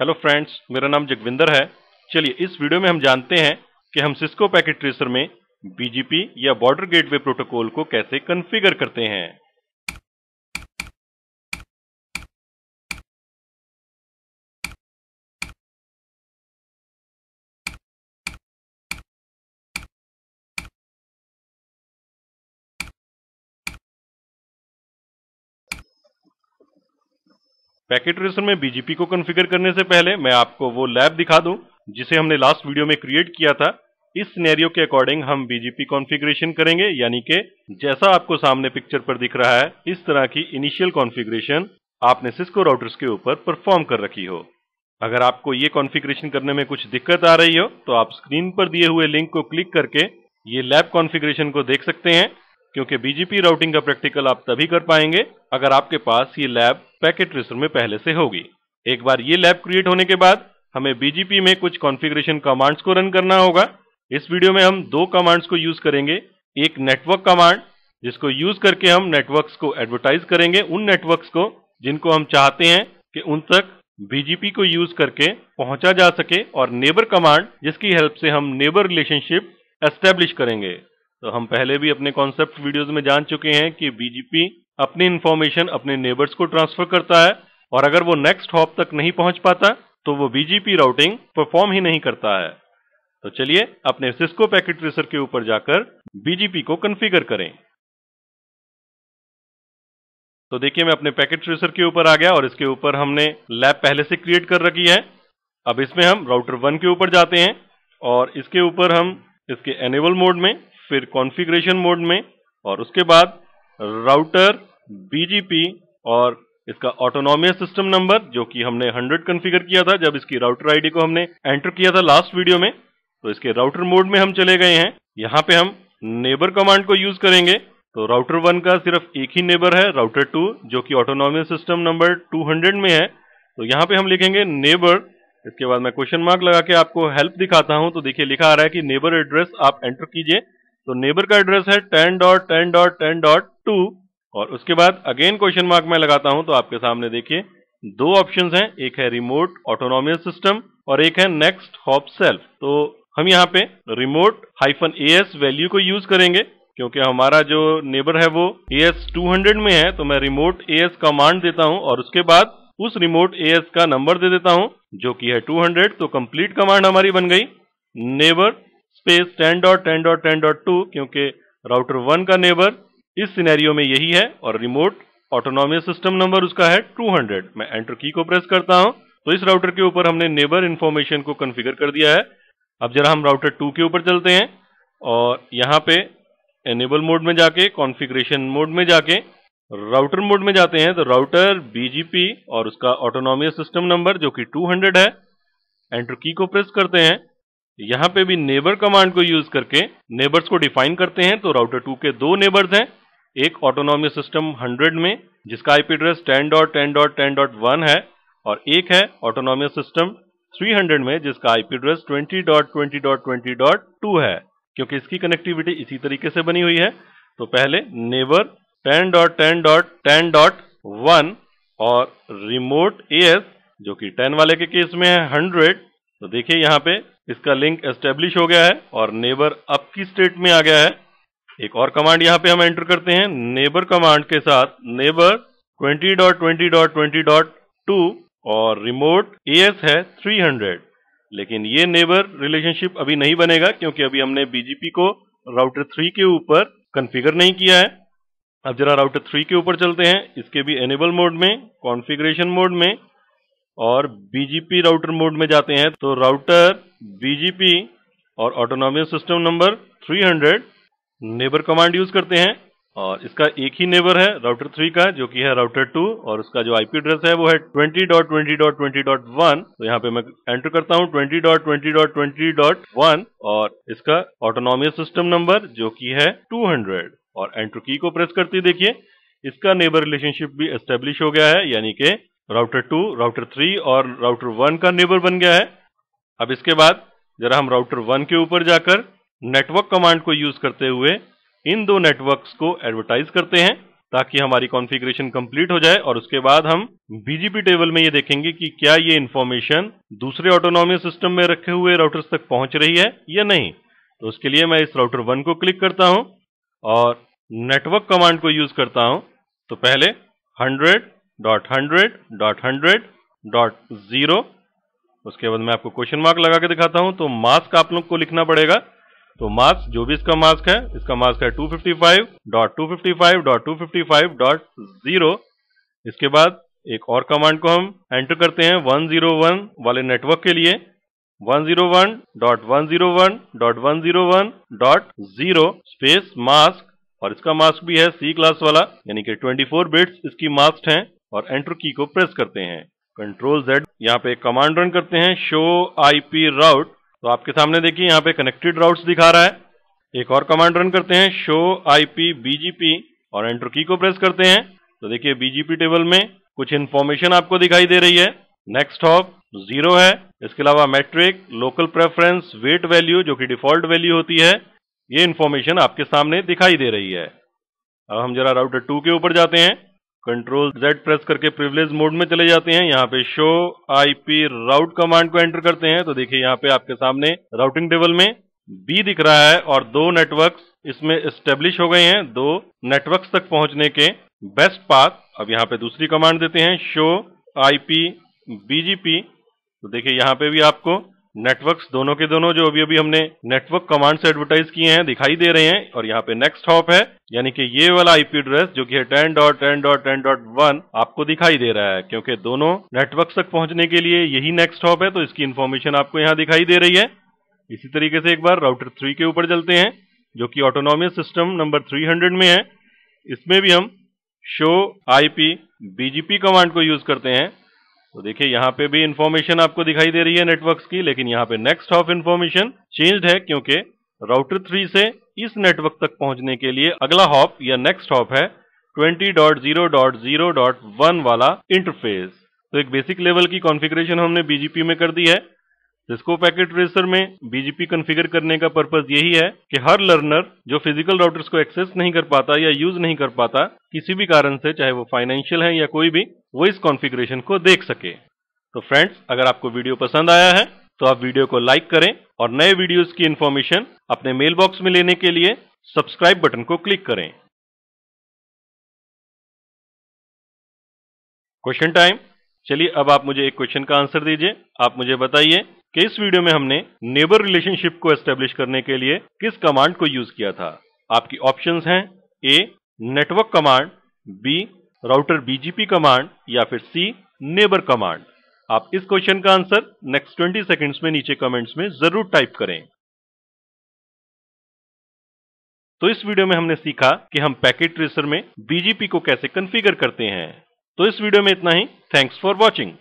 hello friends मेरा नाम जगविंदर है चलिए इस वीडियो में हम जानते हैं कि हम सिस्को पैकेट ट्रेसर में बीजीपी या बॉर्डर गेटवे प्रोटोकॉल को कैसे कॉन्फ़िगर करते हैं पैकेट रेसर में बीजीपी को कॉन्फ़िगर करने से पहले मैं आपको वो लैब दिखा दूं जिसे हमने लास्ट वीडियो में क्रिएट किया था इस सिनेरियो के अकॉर्डिंग हम बीजीपी कॉन्फ़िगरेशन करेंगे यानी के जैसा आपको सामने पिक्चर पर दिख रहा है इस तरह की इनिशियल कॉन्फ़िगरेशन आपने सिस्को राउटर्स के ऊपर परफॉर्म कर रखी हो अगर आपको ये कॉन्फ़िगरेशन करने में कुछ दिक्कत आ रही हो तो आप स्क्रीन पर दिए हुए लिंक को क्लिक करके ये लैब कॉन्फ़िगरेशन को देख सकते हैं क्योंकि बीजीपी राउटिंग का प्रैक्टिकल आप तभी कर पाएंगे अगर आपके पास ये लैब पैकेट रिसर में पहले से होगी एक बार ये लैब क्रिएट होने के बाद हमें बीजीपी में कुछ कॉन्फ़िगरेशन कमांड्स को रन करना होगा इस वीडियो में हम दो कमांड्स को यूज करेंगे एक नेटवर्क कमांड जिसको यूज करके हम नेटवर्क को एडवर्टाइज करेंगे उन नेटवर्क्स को जिनको हम चाहते हैं कि उन तक बीजीपी को यूज करके पहुंचा जा सके और नेबर कमांड जिसकी हेल्प से हम नेबर रिलेशनशिप एस्टेब्लिश करेंगे तो हम पहले भी अपने कॉन्सेप्ट वीडियोस में जान चुके हैं कि बीजेपी अपनी इन्फॉर्मेशन अपने नेबर्स को ट्रांसफर करता है और अगर वो नेक्स्ट हॉप तक नहीं पहुंच पाता तो वो बीजेपी राउटिंग परफॉर्म ही नहीं करता है तो चलिए अपने सिस्को पैकेट ट्रेसर के ऊपर जाकर बीजेपी को कन्फिगर करें तो देखिए मैं अपने पैकेट ट्रेसर के ऊपर आ गया और इसके ऊपर हमने लैब पहले से क्रिएट कर रखी है अब इसमें हम राउटर वन के ऊपर जाते हैं और इसके ऊपर हम इसके एनेबल मोड में फिर कॉन्फ़िगरेशन मोड में और उसके बाद राउटर बीजीपी और इसका ऑटोनॉमियस सिस्टम नंबर जो कि हमने 100 कॉन्फ़िगर किया था जब इसकी राउटर आईडी को हमने एंटर किया था लास्ट वीडियो में तो इसके राउटर मोड में हम चले गए हैं यहाँ पे हम नेबर कमांड को यूज करेंगे तो राउटर वन का सिर्फ एक ही नेबर है राउटर टू जो कि ऑटोनॉमियस सिस्टम नंबर 200 में है तो यहाँ पे हम लिखेंगे नेबर इसके बाद मैं क्वेश्चन मार्क लगा के आपको हेल्प दिखाता हूं तो देखिए लिखा आ रहा है कि नेबर एड्रेस आप एंटर कीजिए तो नेबर का एड्रेस है ten dot ten dot ten dot two और उसके बाद अगेन क्वेश्चन मार्क मैं लगाता हूं तो आपके सामने देखिए दो ऑप्शंस हैं एक है रिमोट ऑटोनॉमियस सिस्टम और एक है नेक्स्ट हॉप सेल्फ तो हम यहाँ पे remote hyphen A S value को यूज करेंगे क्योंकि हमारा जो नेबर है वो ए एस टू हंड्रेड में है तो मैं रिमोट ए एस कमांड देता हूँ और उसके बाद उस रिमोट ए एस का नंबर दे देता हूँ जो कि है टू हंड्रेड तो कंप्लीट कमांड हमारी बन गई neighbour space ten dot ten dot ten dot two क्योंकि राउटर वन का नेबर इस सिनेरियो में यही है और रिमोट ऑटोनॉमियस सिस्टम नंबर उसका है 200 मैं एंटर की को प्रेस करता हूं तो इस राउटर के ऊपर हमने नेबर इन्फॉर्मेशन को कन्फिगर कर दिया है अब जरा हम राउटर टू के ऊपर चलते हैं और यहाँ पे एनेबल मोड में जाके कॉन्फ़िगरेशन मोड में जाके राउटर मोड में जाते हैं तो राउटर बीजीपी और उसका ऑटोनॉमियस सिस्टम नंबर जो कि 200 है एंटर की को प्रेस करते हैं यहां पे भी नेबर कमांड को यूज करके नेबर्स को डिफाइन करते हैं तो राउटर टू के दो नेबर्स हैं एक ऑटोनॉमी सिस्टम 100 में जिसका आईपी एड्रेस 10.10.10.1 है और एक है ऑटोनॉमी सिस्टम 300 में जिसका आईपी एड्रेस 20.20.20.2 है क्योंकि इसकी कनेक्टिविटी इसी तरीके से बनी हुई है तो पहले नेबर 10.10.10.1 और रिमोट एएस जो कि 10 वाले के केस में है 100 तो देखिए यहां पे इसका लिंक एस्टेब्लिश हो गया है और नेबर अप की स्टेट में आ गया है एक और कमांड यहां पे हम एंटर करते हैं नेबर कमांड के साथ नेबर 20.20.20.2 और रिमोट एस है 300 लेकिन ये नेबर रिलेशनशिप अभी नहीं बनेगा क्योंकि अभी हमने बीजीपी को राउटर थ्री के ऊपर कन्फिगर नहीं किया है अब जरा राउटर थ्री के ऊपर चलते हैं इसके भी एनेबल मोड में कॉन्फिग्रेशन मोड में और बीजीपी राउटर मोड में जाते हैं तो राउटर बीजीपी और autonomous system number 300 neighbour command use करते हैं और इसका एक ही नेबर है राउटर थ्री का जो कि है राउटर टू और उसका जो आईपी एड्रेस है वो है twenty twenty twenty dot dot dot one तो यहाँ पे मैं एंटर करता हूँ twenty twenty twenty dot dot dot one और इसका ऑटोनॉमियस सिस्टम नंबर जो कि है 200 और एंटर की को प्रेस करते देखिए इसका नेबर रिलेशनशिप भी एस्टेब्लिश हो गया है यानी कि राउटर टू राउटर थ्री और राउटर वन का नेबर बन गया है अब इसके बाद जरा हम राउटर वन के ऊपर जाकर नेटवर्क कमांड को यूज करते हुए इन दो नेटवर्क्स को एडवर्टाइज करते हैं ताकि हमारी कॉन्फ़िगरेशन कंप्लीट हो जाए और उसके बाद हम बीजीपी टेबल में ये देखेंगे कि क्या ये इन्फॉर्मेशन दूसरे ऑटोनॉमी सिस्टम में रखे हुए राउटर्स तक पहुंच रही है या नहीं तो उसके लिए मैं इस राउटर वन को क्लिक करता हूं और नेटवर्क कमांड को यूज करता हूं तो पहले hundred dot hundred dot hundred dot zero उसके बाद मैं आपको क्वेश्चन मार्क लगा के दिखाता हूं तो मास्क आप लोग को लिखना पड़ेगा तो मास्क जो भी इसका मास्क है इसका मास्क है two two two fifty fifty fifty five five five dot dot dot zero इसके बाद एक और कमांड को हम एंटर करते हैं वन जीरो वन वाले नेटवर्क के लिए one one one one one one zero zero zero dot dot dot zero space mask और इसका मास्क भी है सी क्लास वाला यानी कि ट्वेंटी फोर बिट्स इसकी मास्क है और एंटर की को प्रेस करते हैं कंट्रोल जेड यहाँ पे कमांड रन करते हैं शो आईपी राउट तो आपके सामने देखिए यहाँ पे कनेक्टेड राउट्स दिखा रहा है एक और कमांड रन करते हैं शो आईपी बीजीपी और एंटर की को प्रेस करते हैं तो देखिए बीजीपी टेबल में कुछ इन्फॉर्मेशन आपको दिखाई दे रही है नेक्स्ट हॉप जीरो है इसके अलावा metric local preference weight value जो कि डिफॉल्ट वैल्यू होती है ये इन्फॉर्मेशन आपके सामने दिखाई दे रही है अब हम जरा राउटर टू के ऊपर जाते हैं कंट्रोल जेड प्रेस करके प्रिविलेज मोड में चले जाते हैं यहाँ पे शो आईपी राउट कमांड को एंटर करते हैं तो देखिए यहाँ पे आपके सामने राउटिंग टेबल में बी दिख रहा है और दो नेटवर्क इसमें स्टेब्लिश हो गए हैं दो नेटवर्क तक पहुंचने के बेस्ट पाथ अब यहाँ पे दूसरी कमांड देते हैं शो आईपी बीजीपी तो देखिये यहाँ पे भी आपको नेटवर्क्स दोनों के दोनों जो अभी अभी हमने नेटवर्क कमांड से एडवर्टाइज किए हैं दिखाई दे रहे हैं और यहाँ पे नेक्स्ट हॉप है यानी कि ये वाला आईपी एड्रेस जो कि है ten dot ten dot ten dot one आपको दिखाई दे रहा है क्योंकि दोनों नेटवर्क तक पहुंचने के लिए यही नेक्स्ट हॉप है तो इसकी इन्फॉर्मेशन आपको यहाँ दिखाई दे रही है इसी तरीके से एक बार राउटर थ्री के ऊपर चलते हैं जो कि ऑटोनोमियस सिस्टम नंबर थ्री में है इसमें भी हम शो आईपी बीजीपी कमांड को यूज करते हैं तो देखिए यहाँ पे भी इन्फॉर्मेशन आपको दिखाई दे रही है नेटवर्क्स की लेकिन यहाँ पे नेक्स्ट ऑफ इन्फॉर्मेशन चेंज्ड है क्योंकि राउटर थ्री से इस नेटवर्क तक पहुंचने के लिए अगला हॉप या नेक्स्ट हॉप है 20.0.0.1 वाला इंटरफेस तो एक बेसिक लेवल की कॉन्फ़िगरेशन हमने बीजीपी में कर दी है सिस्को पैकेट ट्रेसर में बीजीपी कॉन्फ़िगर करने का पर्पज यही है कि हर लर्नर जो फिजिकल राउटर्स को एक्सेस नहीं कर पाता या यूज नहीं कर पाता किसी भी कारण से चाहे वो फाइनेंशियल है या कोई भी वो इस कॉन्फ़िगरेशन को देख सके तो फ्रेंड्स अगर आपको वीडियो पसंद आया है तो आप वीडियो को लाइक करें और नए वीडियोज की इन्फॉर्मेशन अपने मेल बॉक्स में लेने के लिए सब्सक्राइब बटन को क्लिक करें क्वेश्चन टाइम चलिए अब आप मुझे एक क्वेश्चन का आंसर दीजिए आप मुझे बताइए कि इस वीडियो में हमने नेबर रिलेशनशिप को एस्टेब्लिश करने के लिए किस कमांड को यूज किया था आपकी ऑप्शंस हैं A network command B router BGP command या फिर सी नेबर कमांड आप इस क्वेश्चन का आंसर नेक्स्ट ट्वेंटी सेकेंड्स में नीचे कमेंट्स में जरूर टाइप करें तो इस वीडियो में हमने सीखा कि हम पैकेट ट्रेसर में बीजीपी को कैसे कन्फिगर करते हैं तो इस वीडियो में इतना ही थैंक्स फॉर वॉचिंग